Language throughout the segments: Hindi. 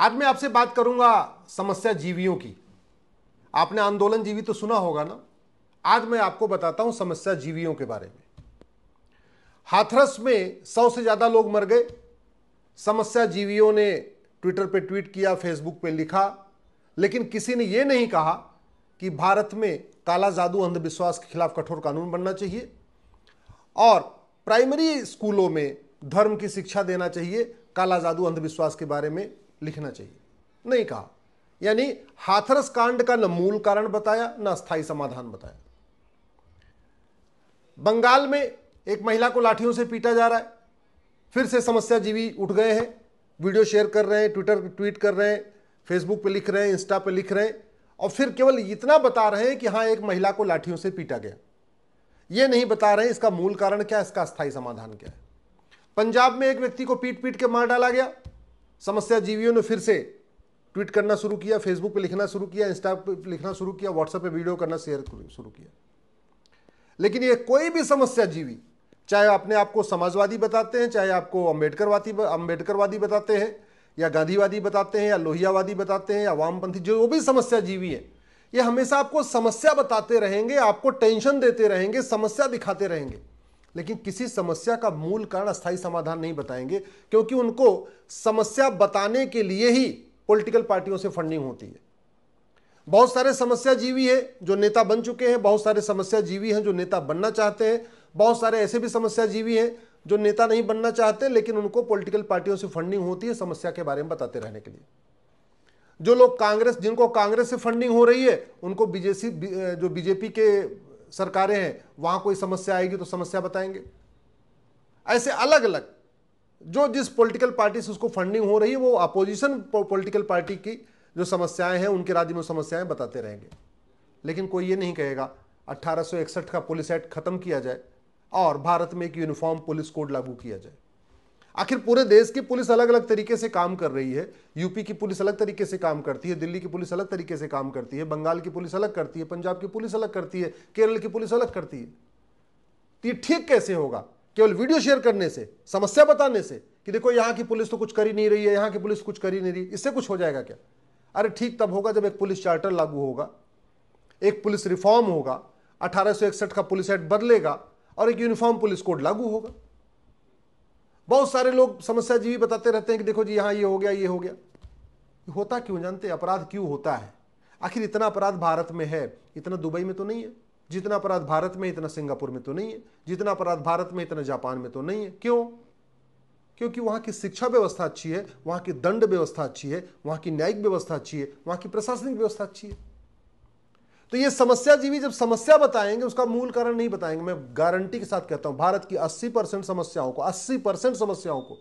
आज मैं आपसे बात करूंगा समस्या जीवियों की आपने आंदोलन जीवी तो सुना होगा ना आज मैं आपको बताता हूं समस्या जीवियों के बारे में हाथरस में सौ से ज़्यादा लोग मर गए समस्या जीवियों ने ट्विटर पे ट्वीट किया फेसबुक पे लिखा लेकिन किसी ने ये नहीं कहा कि भारत में काला जादू अंधविश्वास के खिलाफ कठोर कानून बनना चाहिए और प्राइमरी स्कूलों में धर्म की शिक्षा देना चाहिए काला जादू अंधविश्वास के बारे में लिखना चाहिए नहीं कहा यानी हाथरस कांड का न मूल कारण बताया न स्थायी समाधान बताया बंगाल में एक महिला को लाठियों से पीटा जा रहा है फिर से समस्या जीवी उठ गए हैं वीडियो शेयर कर रहे हैं ट्विटर ट्वीट कर रहे हैं फेसबुक पे लिख रहे हैं इंस्टा पे लिख रहे हैं और फिर केवल इतना बता रहे हैं कि हाँ एक महिला को लाठियों से पीटा गया ये नहीं बता रहे हैं इसका मूल कारण क्या इसका स्थायी समाधान क्या है पंजाब में एक व्यक्ति को पीट पीट के मार डाला गया समस्या जीवियों ने फिर से ट्वीट करना शुरू किया फेसबुक पे लिखना शुरू किया इंस्टा पे लिखना शुरू किया व्हाट्सएप पे वीडियो करना शेयर शुरू किया लेकिन ये कोई भी समस्या जीवी चाहे अपने आप को समाजवादी बताते हैं चाहे आपको अम्बेडकरवादी अम्बेडकरवादी बताते हैं या गांधीवादी बताते हैं या लोहियावादी बताते हैं या वामपंथी जो वो भी समस्या जीवी है ये हमेशा आपको समस्या बताते रहेंगे आपको टेंशन देते रहेंगे समस्या दिखाते रहेंगे लेकिन किसी समस्या का मूल कारण स्थायी समाधान नहीं बताएंगे क्योंकि उनको समस्या बताने के लिए ही पॉलिटिकल पार्टियों से फंडिंग होती है बहुत सारे समस्या जीवी है जो नेता बन चुके हैं बहुत सारे समस्या जीवी हैं जो नेता बनना चाहते हैं बहुत सारे ऐसे भी समस्या जीवी हैं जो नेता नहीं बनना चाहते लेकिन उनको पॉलिटिकल पार्टियों से फंडिंग होती है समस्या के बारे में बताते रहने के लिए जो लोग कांग्रेस जिनको कांग्रेस से फंडिंग हो रही है उनको बीजेपी जो बीजेपी के सरकारें हैं वहां कोई समस्या आएगी तो समस्या बताएंगे ऐसे अलग अलग जो जिस पॉलिटिकल पार्टी से उसको फंडिंग हो रही है वो अपोजिशन पॉलिटिकल पार्टी की जो समस्याएं हैं उनके राज्य में समस्याएं बताते रहेंगे लेकिन कोई ये नहीं कहेगा 1861 का पुलिस एक्ट खत्म किया जाए और भारत में एक यूनिफॉर्म पुलिस कोड लागू किया जाए आखिर पूरे देश की पुलिस अलग अलग तरीके से काम कर रही है यूपी की पुलिस अलग तरीके से काम करती है दिल्ली की पुलिस अलग तरीके से काम करती है बंगाल की पुलिस अलग करती है पंजाब की पुलिस अलग करती है केरल की पुलिस अलग करती है तो ये ठीक कैसे होगा केवल वीडियो शेयर करने से समस्या बताने से कि देखो यहाँ की पुलिस तो कुछ कर ही नहीं रही है यहाँ की पुलिस कुछ कर ही नहीं रही इससे कुछ हो जाएगा क्या अरे ठीक तब होगा जब एक पुलिस चार्टर लागू होगा एक पुलिस रिफॉर्म होगा अठारह का पुलिस एक्ट बदलेगा और एक यूनिफॉर्म पुलिस कोड लागू होगा बहुत सारे लोग समस्या जीवी बताते रहते हैं कि देखो जी यहाँ ये हो गया ये हो गया होता क्यों जानते अपराध क्यों होता है आखिर इतना अपराध भारत में है इतना दुबई में तो नहीं है जितना अपराध भारत में इतना सिंगापुर में तो नहीं है जितना अपराध भारत में इतना जापान में तो नहीं है क्यों क्योंकि वहाँ की शिक्षा व्यवस्था अच्छी है वहाँ की दंड व्यवस्था अच्छी है वहाँ की न्यायिक व्यवस्था अच्छी है वहाँ की प्रशासनिक व्यवस्था अच्छी है तो ये समस्या जीवी जब समस्या बताएंगे उसका मूल कारण नहीं बताएंगे मैं गारंटी के साथ कहता हूं भारत की 80 परसेंट समस्याओं को 80 परसेंट समस्याओं को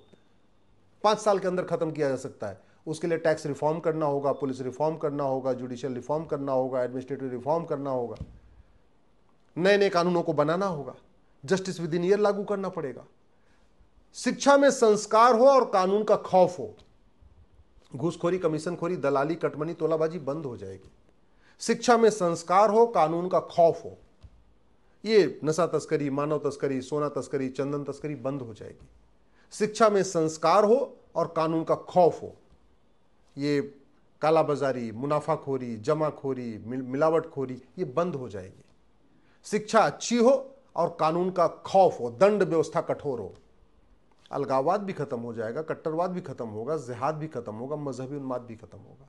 पांच साल के अंदर खत्म किया जा सकता है उसके लिए टैक्स रिफॉर्म करना होगा पुलिस रिफॉर्म करना होगा जुडिशियल रिफॉर्म करना होगा एडमिनिस्ट्रेटिव रिफॉर्म करना होगा नए नए कानूनों को बनाना होगा जस्टिस विद इन ईयर लागू करना पड़ेगा शिक्षा में संस्कार हो और कानून का खौफ हो घूसखोरी कमीशनखोरी दलाली कटमनी तोलाबाजी बंद हो जाएगी शिक्षा में संस्कार हो कानून का खौफ हो ये नशा तस्करी मानव तस्करी सोना तस्करी चंदन तस्करी बंद हो जाएगी शिक्षा में संस्कार हो और कानून का खौफ हो ये कालाबाजारी मुनाफाखोरी जमाखोरी मिलावटखोरी ये बंद हो जाएगी शिक्षा अच्छी हो और कानून का खौफ हो दंड व्यवस्था कठोर हो अलगाववाद भी खत्म हो जाएगा कट्टरवाद भी खत्म होगा जिहाद भी खत्म होगा मजहबी उन्माद भी खत्म होगा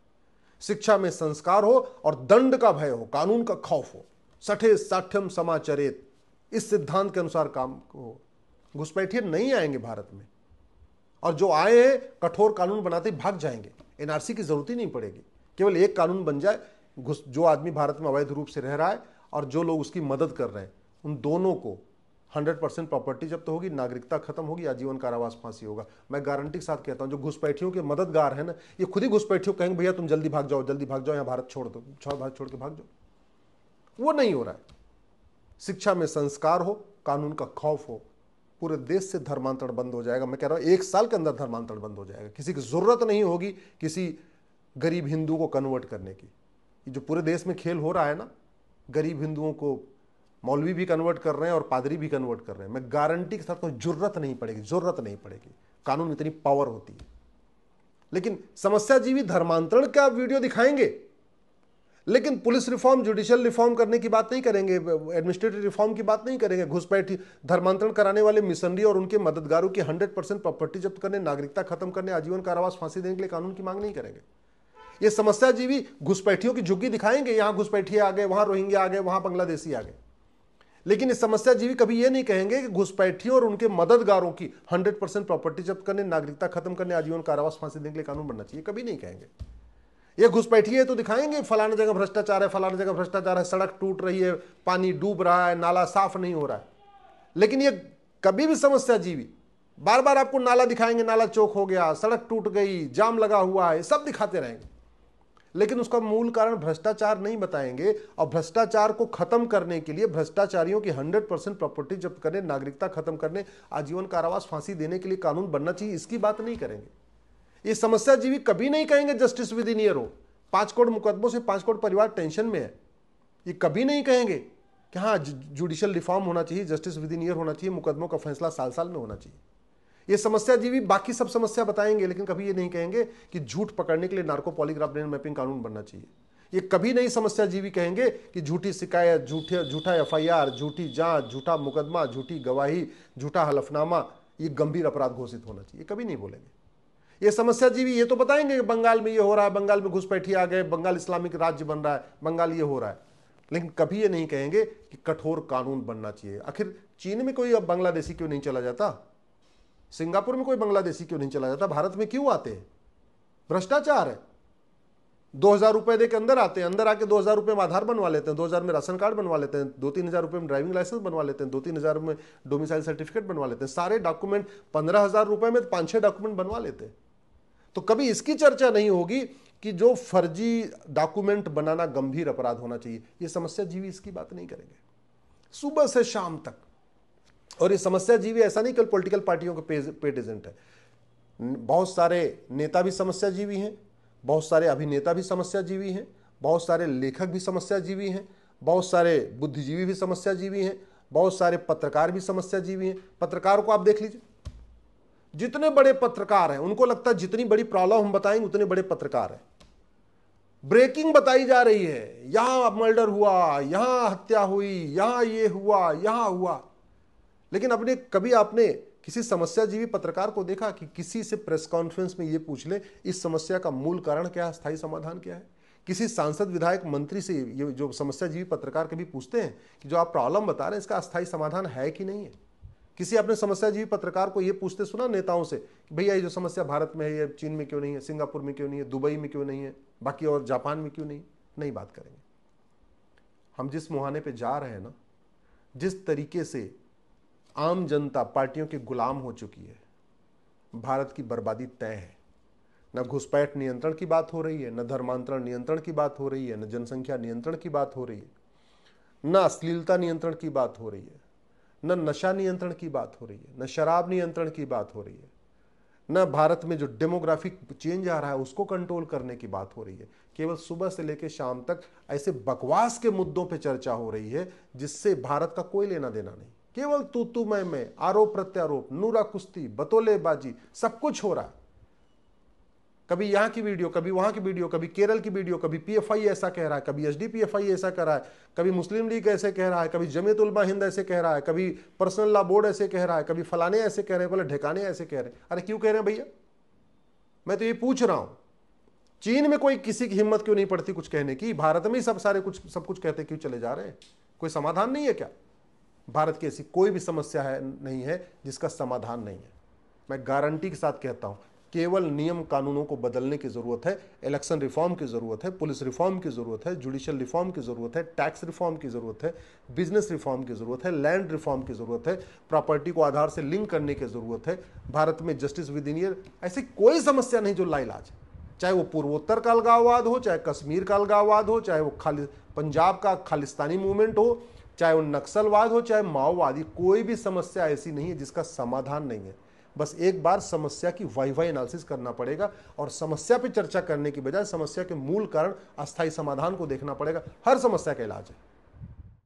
शिक्षा में संस्कार हो और दंड का भय हो कानून का खौफ हो सठे साठ्यम समाचरित इस सिद्धांत के अनुसार काम हो घुसपैठिए नहीं आएंगे भारत में और जो आए हैं कठोर कानून बनाते भाग जाएंगे एनआरसी की जरूरत ही नहीं पड़ेगी केवल एक कानून बन जाए घुस जो आदमी भारत में अवैध रूप से रह रहा है और जो लोग उसकी मदद कर रहे हैं उन दोनों को हंड्रेड परसेंट प्रॉपर्टी जब तो होगी नागरिकता खत्म होगी आजीवन कारावास फांसी होगा मैं गारंटी के साथ कहता हूँ जो घुसपैठियों के मददगार है ना ये खुद ही घुसपैठियों कहेंगे भैया तुम जल्दी भाग जाओ जल्दी भाग जाओ या भारत छोड़ दो छोड़ भारत छोड़ के भाग जाओ वो नहीं हो रहा है शिक्षा में संस्कार हो कानून का खौफ हो पूरे देश से धर्मांतरण बंद हो जाएगा मैं कह रहा हूँ एक साल के अंदर धर्मांतरण बंद हो जाएगा किसी की जरूरत नहीं होगी किसी गरीब हिंदू को कन्वर्ट करने की जो पूरे देश में खेल हो रहा है ना गरीब हिंदुओं को मौलवी भी कन्वर्ट कर रहे हैं और पादरी भी कन्वर्ट कर रहे हैं मैं गारंटी के साथ कोई जरूरत नहीं पड़ेगी जरूरत नहीं पड़ेगी कानून इतनी पावर होती है लेकिन समस्या जीवी धर्मांतरण का वीडियो दिखाएंगे लेकिन पुलिस रिफॉर्म जुडिशियल रिफॉर्म करने की बात नहीं करेंगे एडमिनिस्ट्रेटिव रिफॉर्म की बात नहीं करेंगे घुसपैठ धर्मांतरण कराने वाले मिशनरी और उनके मददगारों की हंड्रेड परसेंट प्रॉपर्टी जब्त करने नागरिकता खत्म करने आजीवन कारावास फांसी देने के लिए कानून की मांग नहीं करेंगे ये समस्या जीवी घुसपैठियों की झुग्गी दिखाएंगे यहां घुसपैठिए आ गए वहां रोहिंग्या आ गए वहां बांग्लादेशी आ गए लेकिन इस समस्या जीवी कभी ये नहीं कहेंगे कि घुसपैठियों और उनके मददगारों की 100 परसेंट प्रॉपर्टी जब्त करने नागरिकता खत्म करने आजीवन कारावास फांसी देने के लिए कानून बनना चाहिए कभी नहीं कहेंगे ये घुसपैठी है तो दिखाएंगे फलाना जगह भ्रष्टाचार है फलाना जगह भ्रष्टाचार है सड़क टूट रही है पानी डूब रहा है नाला साफ नहीं हो रहा है लेकिन ये कभी भी समस्या जीवी बार बार आपको नाला दिखाएंगे नाला चौक हो गया सड़क टूट गई जाम लगा हुआ है सब दिखाते रहेंगे लेकिन उसका मूल कारण भ्रष्टाचार नहीं बताएंगे और भ्रष्टाचार को खत्म करने के लिए भ्रष्टाचारियों की 100 परसेंट प्रॉपर्टी जब्त करने नागरिकता खत्म करने आजीवन कारावास फांसी देने के लिए कानून बनना चाहिए इसकी बात नहीं करेंगे ये समस्या जीवी कभी नहीं कहेंगे जस्टिस विद इन ईयर पांच करोड़ मुकदमों से पांच करोड़ परिवार टेंशन में है ये कभी नहीं कहेंगे कि हाँ जुडिशल रिफॉर्म होना चाहिए जस्टिस विद इन ईयर होना चाहिए मुकदमों का फैसला साल साल में होना चाहिए ये समस्या जीवी बाकी सब समस्या बताएंगे लेकिन कभी ये नहीं कहेंगे कि झूठ पकड़ने के लिए नार्को पॉलीग्राफ ब्रेन मैपिंग कानून बनना चाहिए ये कभी नहीं समस्या जीवी कहेंगे कि झूठी शिकायत झूठे झूठा एफ झूठी जांच झूठा मुकदमा झूठी गवाही झूठा हलफनामा ये गंभीर अपराध घोषित होना चाहिए कभी नहीं बोलेंगे ये समस्या जीवी ये तो बताएंगे कि बंगाल में ये हो रहा है बंगाल में घुसपैठी आ गए बंगाल इस्लामिक राज्य बन रहा है बंगाल ये हो रहा है लेकिन कभी ये नहीं कहेंगे कि कठोर कानून बनना चाहिए आखिर चीन में कोई अब बांग्लादेशी क्यों नहीं चला जाता सिंगापुर में कोई बांग्लादेशी क्यों नहीं चला जाता भारत में क्यों आते हैं भ्रष्टाचार है दो हजार रुपए दे के अंदर आते हैं अंदर आके दो हजार रुपए में आधार बनवा लेते हैं दो हजार में राशन कार्ड बनवा लेते हैं दो तीन हजार रुपए में ड्राइविंग लाइसेंस बनवा लेते हैं दो तीन हजार में डोमिसाइल सर्टिफिकेट बनवा लेते हैं सारे डॉक्यूमेंट पंद्रह हजार रुपए में पांच छह डॉक्यूमेंट बनवा लेते हैं तो कभी इसकी चर्चा नहीं होगी कि जो फर्जी डॉक्यूमेंट बनाना गंभीर अपराध होना चाहिए यह समस्या जीवी इसकी बात नहीं करेंगे सुबह से शाम तक और ये समस्या जीवी ऐसा नहीं केवल पॉलिटिकल पार्टियों के पेट एजेंट है बहुत सारे नेता भी समस्या जीवी हैं बहुत सारे अभिनेता भी समस्या जीवी हैं बहुत सारे लेखक भी समस्या जीवी हैं बहुत सारे बुद्धिजीवी भी समस्या जीवी हैं बहुत सारे पत्रकार भी समस्या जीवी हैं पत्रकारों को आप देख लीजिए जितने बड़े पत्रकार हैं उनको लगता है जितनी बड़ी प्रॉब्लम हम बताएंगे उतने बड़े पत्रकार हैं ब्रेकिंग बताई जा रही है यहाँ मर्डर हुआ यहाँ हत्या हुई यहाँ ये हुआ यहाँ हुआ लेकिन अपने कभी आपने किसी समस्या जीवी पत्रकार को देखा कि किसी से प्रेस कॉन्फ्रेंस में ये पूछ ले इस समस्या का मूल कारण क्या है स्थायी समाधान क्या है किसी सांसद विधायक मंत्री से ये जो समस्या जीवी पत्रकार कभी पूछते हैं कि जो आप प्रॉब्लम बता रहे हैं इसका स्थायी समाधान है कि नहीं है किसी अपने समस्या जीवी पत्रकार को ये पूछते सुना नेताओं से कि भैया ये जो समस्या भारत में है ये चीन में क्यों नहीं है सिंगापुर में क्यों नहीं है दुबई में क्यों नहीं है बाकी और जापान में क्यों नहीं नहीं बात करेंगे हम जिस मुहाने पे जा रहे हैं ना जिस तरीके से आम जनता पार्टियों के गुलाम हो चुकी है भारत की बर्बादी तय है न घुसपैठ नियंत्रण की बात हो रही है न धर्मांतरण नियंत्रण की बात हो रही है न जनसंख्या नियंत्रण की बात हो रही है न अश्लीलता नियंत्रण की बात हो रही है न नशा नियंत्रण की बात हो रही है न शराब नियंत्रण की बात हो रही है न भारत में जो डेमोग्राफिक चेंज आ रहा है उसको कंट्रोल करने की बात हो रही है केवल सुबह से लेकर शाम तक ऐसे बकवास के मुद्दों पर चर्चा हो रही है जिससे भारत का कोई लेना देना नहीं केवल तू तू मैं मैं आरोप प्रत्यारोप नूरा कुश्ती बतोलेबाजी सब कुछ हो रहा है कभी यहां की वीडियो कभी वहां की वीडियो कभी केरल की वीडियो कभी पीएफआई ऐसा कह रहा है कभी एसडीपीएफआई ऐसा कह रहा है कभी मुस्लिम लीग ऐसे कह रहा है कभी जमीत उलमा हिंद ऐसे कह रहा है कभी पर्सनल लॉ बोर्ड ऐसे कह रहा है कभी फलाने ऐसे कह रहे हैं बोले ढेकाने ऐसे कह रहे हैं अरे क्यों कह रहे हैं भैया मैं तो ये पूछ रहा हूं चीन में कोई किसी की हिम्मत क्यों नहीं पड़ती कुछ कहने की भारत में ही सब सारे कुछ सब कुछ कहते क्यों चले जा रहे हैं कोई समाधान नहीं है क्या भारत की ऐसी कोई भी समस्या है नहीं है जिसका समाधान नहीं है मैं गारंटी के साथ कहता हूँ केवल नियम कानूनों को बदलने की ज़रूरत है इलेक्शन रिफॉर्म की ज़रूरत है पुलिस रिफॉर्म की ज़रूरत है जुडिशल रिफॉर्म की ज़रूरत है टैक्स रिफॉर्म की ज़रूरत है बिजनेस रिफॉर्म की ज़रूरत है लैंड रिफॉर्म की ज़रूरत है प्रॉपर्टी को आधार से लिंक करने की ज़रूरत है भारत में जस्टिस विद इन ईयर ऐसी कोई समस्या नहीं जो लाइलाज है चाहे वो पूर्वोत्तर का अलगाववाद हो चाहे कश्मीर का अलगाववाद हो चाहे वो खाली पंजाब का खालिस्तानी मूवमेंट हो चाहे वो नक्सलवाद हो चाहे माओवादी कोई भी समस्या ऐसी नहीं है जिसका समाधान नहीं है बस एक बार समस्या की वाई वाई एनालिसिस करना पड़ेगा और समस्या पर चर्चा करने की बजाय समस्या के मूल कारण अस्थायी समाधान को देखना पड़ेगा हर समस्या का इलाज है